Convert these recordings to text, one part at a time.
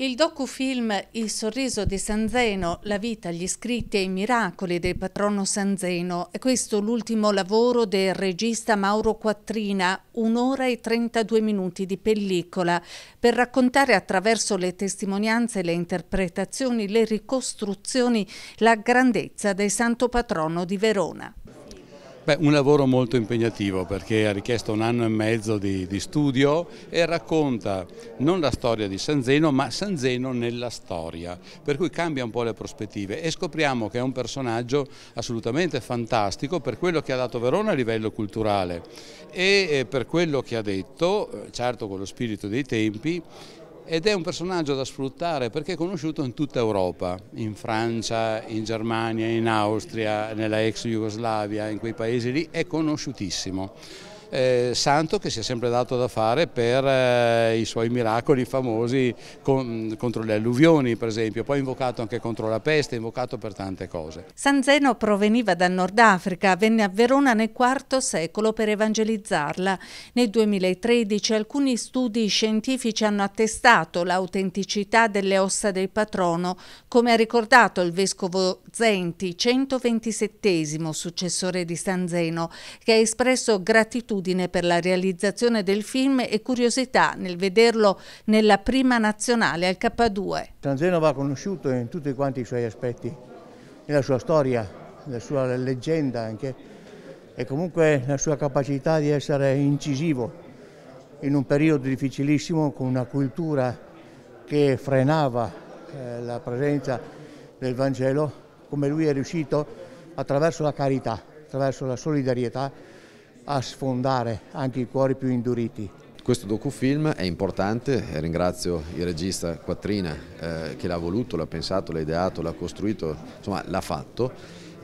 Il docufilm Il sorriso di San Zeno, la vita, gli scritti e i miracoli del patrono San Zeno è questo l'ultimo lavoro del regista Mauro Quattrina, un'ora e 32 minuti di pellicola, per raccontare attraverso le testimonianze, le interpretazioni, le ricostruzioni, la grandezza del santo patrono di Verona. Beh, un lavoro molto impegnativo perché ha richiesto un anno e mezzo di, di studio e racconta non la storia di San Zeno ma San Zeno nella storia, per cui cambia un po' le prospettive e scopriamo che è un personaggio assolutamente fantastico per quello che ha dato Verona a livello culturale e eh, per quello che ha detto, eh, certo con lo spirito dei tempi, ed è un personaggio da sfruttare perché è conosciuto in tutta Europa, in Francia, in Germania, in Austria, nella ex Jugoslavia, in quei paesi lì, è conosciutissimo eh, santo che si è sempre dato da fare per eh, i suoi miracoli famosi con, contro le alluvioni per esempio, poi invocato anche contro la peste, invocato per tante cose. San Zeno proveniva dal Nord Africa, venne a Verona nel IV secolo per evangelizzarla. Nel 2013 alcuni studi scientifici hanno attestato l'autenticità delle ossa del patrono, come ha ricordato il vescovo Zenti, 127 successore di San Zeno, che ha espresso gratitudine gratitudine per la realizzazione del film e curiosità nel vederlo nella prima nazionale al K2. Tanzeno va conosciuto in tutti quanti i suoi aspetti, nella sua storia, nella sua leggenda anche, e comunque la sua capacità di essere incisivo in un periodo difficilissimo con una cultura che frenava eh, la presenza del Vangelo, come lui è riuscito attraverso la carità, attraverso la solidarietà a sfondare anche i cuori più induriti. Questo docufilm è importante, ringrazio il regista Quattrina eh, che l'ha voluto, l'ha pensato, l'ha ideato, l'ha costruito, insomma l'ha fatto,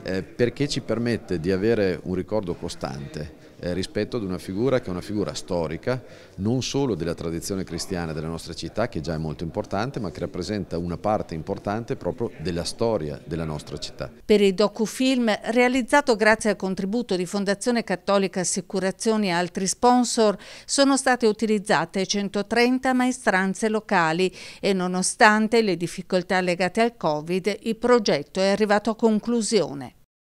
eh, perché ci permette di avere un ricordo costante eh, rispetto ad una figura che è una figura storica non solo della tradizione cristiana della nostra città che già è molto importante ma che rappresenta una parte importante proprio della storia della nostra città. Per il docufilm realizzato grazie al contributo di Fondazione Cattolica Assicurazioni e altri sponsor sono state utilizzate 130 maestranze locali e nonostante le difficoltà legate al Covid il progetto è arrivato a conclusione.